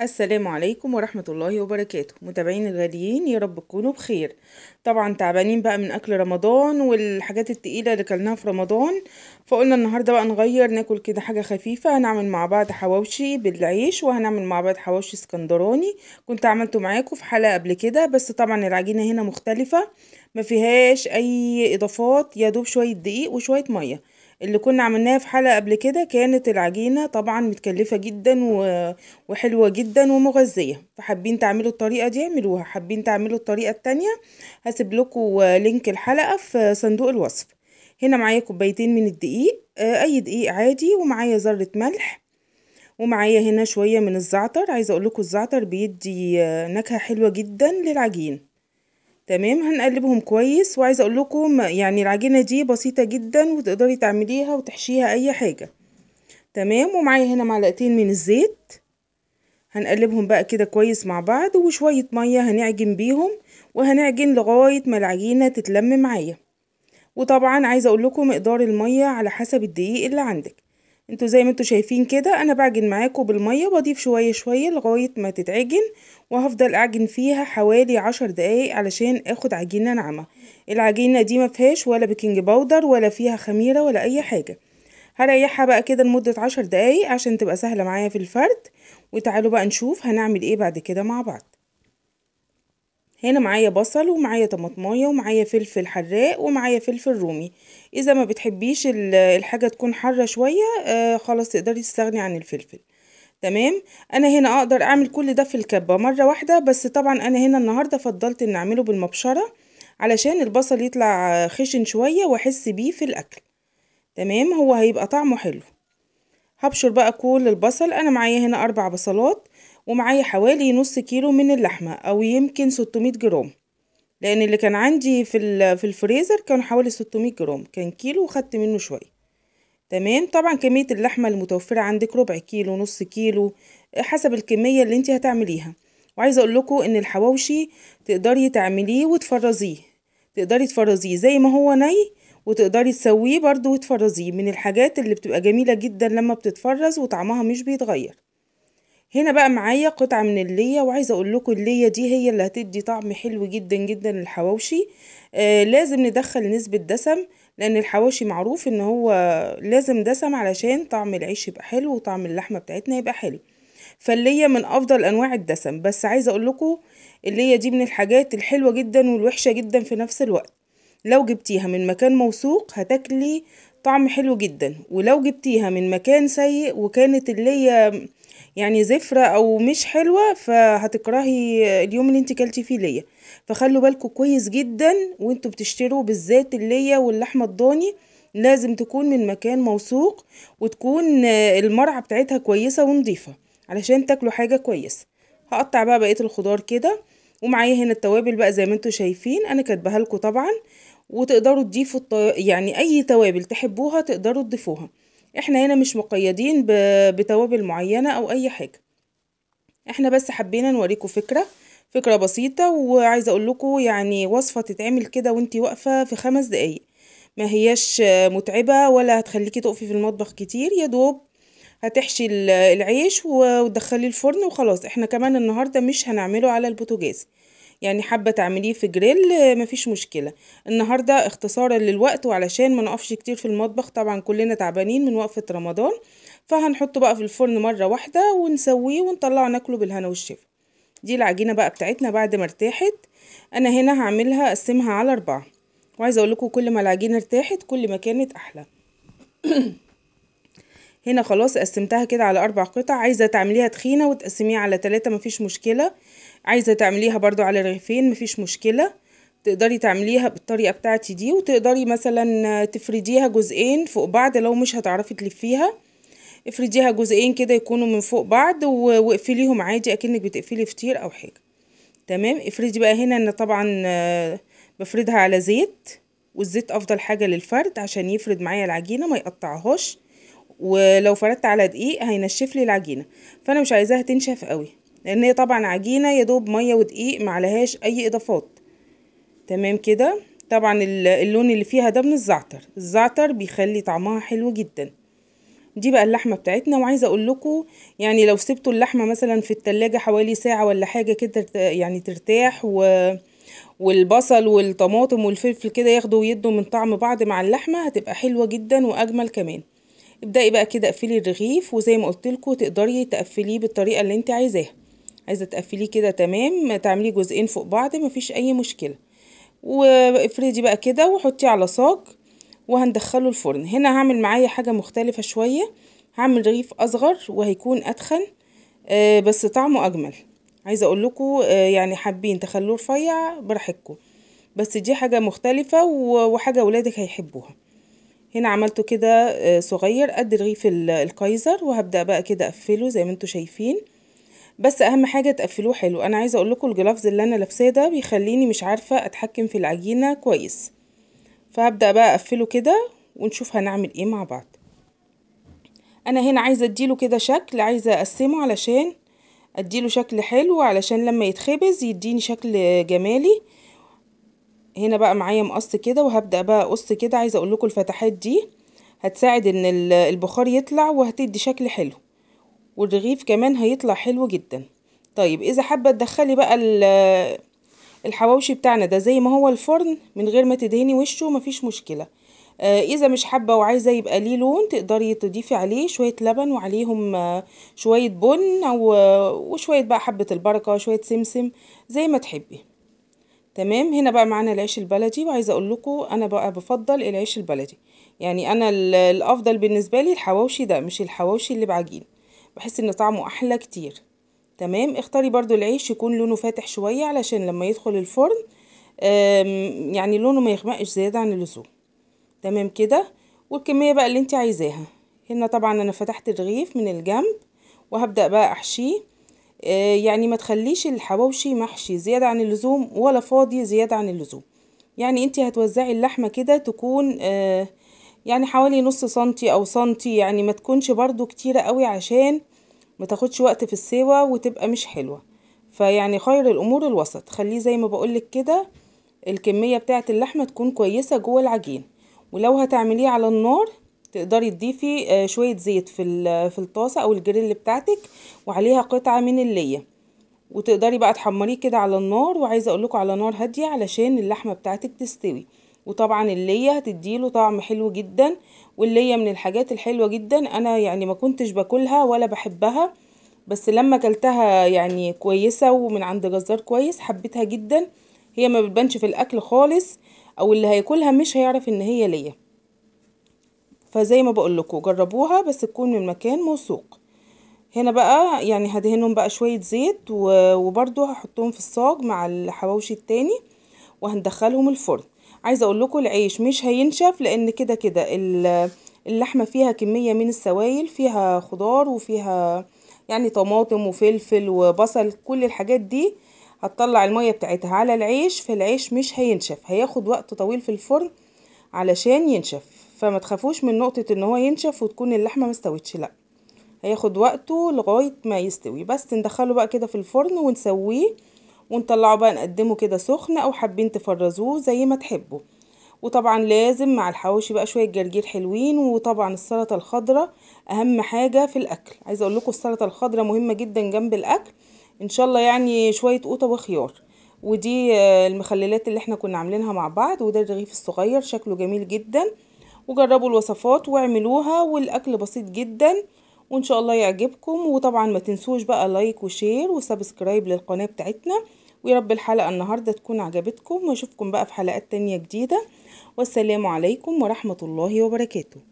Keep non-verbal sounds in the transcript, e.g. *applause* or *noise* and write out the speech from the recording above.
السلام عليكم ورحمة الله وبركاته متابعين الغاليين يا رب تكونوا بخير طبعا تعبانين بقى من أكل رمضان والحاجات التقيلة اللي كلناها في رمضان فقلنا النهاردة بقى نغير ناكل كده حاجة خفيفة هنعمل مع بعض حواوشي بالعيش وهنعمل مع بعض حواوشي اسكندراني كنت عملته معاكم في حلقة قبل كده بس طبعا العجينة هنا مختلفة ما فيهاش أي إضافات يا دوب شوية دقيق وشوية مية اللي كنا عملناها في حلقة قبل كده كانت العجينة طبعا متكلفة جدا وحلوة جدا ومغذية فحابين تعملوا الطريقة دي اعملوها حابين تعملوا الطريقة التانية هسيب لكم لينك الحلقة في صندوق الوصف هنا معايا كوبايتين من الدقيق آه، اي دقيق عادي ومعايا ذرة ملح ومعايا هنا شوية من الزعتر عايزة اقول لكم الزعتر بيدي آه، نكهة حلوة جدا للعجين تمام هنقلبهم كويس وعايزه اقول لكم يعني العجينه دي بسيطه جدا وتقدري تعمليها وتحشيها اي حاجه تمام ومعايا هنا معلقتين من الزيت هنقلبهم بقى كده كويس مع بعض وشويه ميه هنعجن بيهم وهنعجن لغايه ما العجينه تتلم معايا وطبعا عايزه اقول لكم مقدار الميه على حسب الدقيق اللي عندك انتوا زي ما انتوا شايفين كده انا بعجن معاكم بالميه بضيف شويه شويه لغايه ما تتعجن وهفضل اعجن فيها حوالي عشر دقايق علشان اخد عجينه ناعمه العجينه دي ما فيهاش ولا بيكنج باودر ولا فيها خميره ولا اي حاجه هريحها بقى كده لمده عشر دقايق عشان تبقى سهله معايا في الفرد وتعالوا بقى نشوف هنعمل ايه بعد كده مع بعض هنا معايا بصل ومعايا طماطمايه ومعايا فلفل حراق ومعايا فلفل رومي اذا ما بتحبيش الحاجه تكون حاره شويه آه، خلاص تقدري تستغني عن الفلفل تمام انا هنا اقدر اعمل كل ده في الكبه مره واحده بس طبعا انا هنا النهارده فضلت ان اعمله بالمبشره علشان البصل يطلع خشن شويه واحس بيه في الاكل تمام هو هيبقى طعمه حلو هبشر بقى كل البصل انا معايا هنا اربع بصلات ومعايا حوالي نص كيلو من اللحمة أو يمكن 600 جرام لأن اللي كان عندي في, في الفريزر كان حوالي 600 جرام كان كيلو وخدت منه شوية تمام طبعا كمية اللحمة المتوفرة عندك ربع كيلو نص كيلو حسب الكمية اللي انت هتعمليها وعايزة اقول لكم ان الحواوشي تقدري تعمليه وتفرزيه تقدري تفرزيه زي ما هو ني وتقدري تسويه برضو وتفرزيه من الحاجات اللي بتبقى جميلة جدا لما بتتفرز وطعمها مش بيتغير هنا بقى معايا قطعة من اللية وعايزة اقول لكم اللية دي هي اللي هتدي طعم حلو جدا جدا للحواوشي آه لازم ندخل نسبة دسم لان الحواوشي معروف ان هو لازم دسم علشان طعم العيش يبقى حلو وطعم اللحمة بتاعتنا يبقى حلو فاللية من افضل انواع الدسم بس عايزة اقول لكم اللية دي من الحاجات الحلوة جدا والوحشة جدا في نفس الوقت لو جبتيها من مكان موثوق هتاكلي طعم حلو جدا ولو جبتيها من مكان سيء وكانت اللية يعني زفرة او مش حلوة فهتكرهي اليوم اللي انت كلتي فيه ليا فخلوا بالكم كويس جدا وانتوا بتشتروا بالذات اللية واللحمة الضاني لازم تكون من مكان موثوق وتكون المرعى بتاعتها كويسة ونضيفة علشان تاكلوا حاجة كويسة هقطع بقى بقية الخضار كده ومعايا هنا التوابل بقى زي ما انتوا شايفين انا كاتباها لكم طبعا وتقدروا تضيفوا الط... يعني اي توابل تحبوها تقدروا تضيفوها احنا هنا مش مقيدين بتوابل معينة او اي حاجة احنا بس حبينا نوريكم فكرة فكرة بسيطة وعايزة اقول لكم يعني وصفة تتعمل كده وانتي واقفة في خمس دقايق ما هياش متعبة ولا هتخليكي تقفي في المطبخ كتير يا دوب هتحشي العيش وتدخليه الفرن وخلاص احنا كمان النهاردة مش هنعمله على البوتاجاز يعني حابة تعمليه في جريل مفيش مشكلة النهاردة اختصارا للوقت وعلشان ما نقفش كتير في المطبخ طبعا كلنا تعبانين من وقفة رمضان فهنحطه بقى في الفرن مرة واحدة ونسويه ونطلعه ناكله بالهنا والشفا دي العجينة بقى بتاعتنا بعد ما ارتاحت انا هنا هعملها اقسمها على اربعة وعايزة اقول لكم كل ما العجينة ارتاحت كل ما كانت احلى *clears throat* هنا خلاص قسمتها كده على اربع قطع عايزه تعمليها تخينه وتقسميها على ثلاثة مفيش مشكله عايزة تعمليها برضو على رغيفين مفيش مشكلة تقدري تعمليها بالطريقة بتاعتي دي وتقدري مثلا تفرديها جزئين فوق بعض لو مش هتعرفي تلفيها افرديها جزئين كده يكونوا من فوق بعض واقفليهم عادي اكنك بتقفلي فطير او حاجة تمام افردي بقى هنا ان طبعا آه، بفردها على زيت والزيت افضل حاجة للفرد عشان يفرد معايا العجينة ما يقطعهاش ولو فردت على دقيق هينشف لي العجينة فانا مش عايزاها تنشف قوي لان هي طبعا عجينه يا دوب ميه ودقيق معلهاش اي اضافات تمام كده طبعا اللون اللي فيها ده من الزعتر الزعتر بيخلي طعمها حلو جدا دي بقى اللحمه بتاعتنا وعايزه اقول لكم يعني لو سبتوا اللحمه مثلا في التلاجة حوالي ساعه ولا حاجه كده يعني ترتاح و والبصل والطماطم والفلفل كده ياخدوا ويدوا من طعم بعض مع اللحمه هتبقى حلوه جدا واجمل كمان ابدأي بقى كده اقفلي الرغيف وزي ما قلت لكم تقدري تقفليه بالطريقه اللي انت عايزاها عايزه تقفليه كده تمام تعمليه جزئين فوق بعض مفيش اي مشكله وافردي بقى كده وحطيه على صاج وهندخله الفرن هنا هعمل معايا حاجه مختلفه شويه هعمل رغيف اصغر وهيكون اتخن آه، بس طعمه اجمل عايزه اقول لكم آه، يعني حابين تخلوه رفيع براحتكم بس دي حاجه مختلفه وحاجه ولادك هيحبوها هنا عملته كده آه، صغير قد رغيف الكايزر وهبدأ بقى كده أقفله زي ما انتم شايفين بس اهم حاجه تقفلوه حلو انا عايزه اقول لكم الجلافز اللي انا لابساه ده بيخليني مش عارفه اتحكم في العجينه كويس فهبدا بقى اقفله كده ونشوف هنعمل ايه مع بعض انا هنا عايزه اديله كده شكل عايزه اقسمه علشان اديله شكل حلو علشان لما يتخبز يديني شكل جمالي هنا بقى معايا مقص كده وهبدا بقى اقص كده عايزه اقول لكم الفتحات دي هتساعد ان البخار يطلع وهتدي شكل حلو والرغيف كمان هيطلع حلو جدا طيب اذا حابه تدخلي بقى الحواوشي بتاعنا ده زي ما هو الفرن من غير ما تدهني وشه مفيش مشكله آه اذا مش حابه وعايزه يبقى ليه لون تقدري تضيفي عليه شويه لبن وعليهم آه شويه بن آه، وشويه بقى حبه البركه وشوية سمسم زي ما تحبي تمام هنا بقى معانا العيش البلدي وعايزه اقول لكم انا بقى بفضل العيش البلدي يعني انا الافضل بالنسبه لي الحواوشي ده مش الحواوشي اللي بعجين بحس ان طعمه احلى كتير تمام اختاري برضو العيش يكون لونه فاتح شوية علشان لما يدخل الفرن يعني لونه ما يخمقش زيادة عن اللزوم تمام كده والكمية بقى اللي انت عايزاها هنا طبعا انا فتحت الرغيف من الجنب وهبدأ بقى احشيه آه، يعني ما تخليش الحواوشي محشي زيادة عن اللزوم ولا فاضي زيادة عن اللزوم يعني انت هتوزعي اللحمة كده تكون آه يعني حوالي نص سنتي او سنتي يعني ما تكونش برضو كتيرة قوي عشان ما تاخدش وقت في السوا وتبقى مش حلوة فيعني خير الامور الوسط خليه زي ما بقولك كده الكمية بتاعة اللحمة تكون كويسة جوه العجين ولو هتعمليه على النار تقدري تضيفي آه، شوية زيت في في الطاسة او الجريل بتاعتك وعليها قطعة من اللية وتقدري بقى تحمريه كده على النار وعايزة اقولكوا على نار هادية علشان اللحمة بتاعتك تستوي وطبعا اللية هتديله طعم حلو جدا واللية من الحاجات الحلوة جدا انا يعني ما كنتش باكلها ولا بحبها بس لما كلتها يعني كويسة ومن عند جزار كويس حبيتها جدا هي ما بتبانش في الاكل خالص او اللي هياكلها مش هيعرف ان هي لية فزي ما بقول لكم جربوها بس تكون من مكان موثوق هنا بقى يعني هدهنهم بقى شوية زيت وبرضو هحطهم في الصاج مع الحواوشي التاني وهندخلهم الفرن عايزه اقول لكم العيش مش هينشف لان كده كده اللحمه فيها كميه من السوائل فيها خضار وفيها يعني طماطم وفلفل وبصل كل الحاجات دي هتطلع الميه بتاعتها على العيش فالعيش مش هينشف هياخد وقت طويل في الفرن علشان ينشف فما تخافوش من نقطه ان هو ينشف وتكون اللحمه مستويتش لا هياخد وقته لغايه ما يستوي بس ندخله بقى كده في الفرن ونسويه ونطلعه بقى نقدمه كده سخن او حابين تفرزوه زي ما تحبوا وطبعا لازم مع الحواوشي بقى شويه جرجير حلوين وطبعا السلطه الخضراء اهم حاجه في الاكل عايزه اقول لكم السلطه الخضراء مهمه جدا جنب الاكل ان شاء الله يعني شويه قوطه وخيار ودي آه، المخللات اللي احنا كنا عاملينها مع بعض وده الرغيف الصغير شكله جميل جدا وجربوا الوصفات واعملوها والاكل بسيط جدا وان شاء الله يعجبكم وطبعا ما تنسوش بقى لايك وشير وسبسكرايب للقناه بتاعتنا ويارب الحلقة النهاردة تكون عجبتكم واشوفكم بقى في حلقات تانية جديدة والسلام عليكم ورحمة الله وبركاته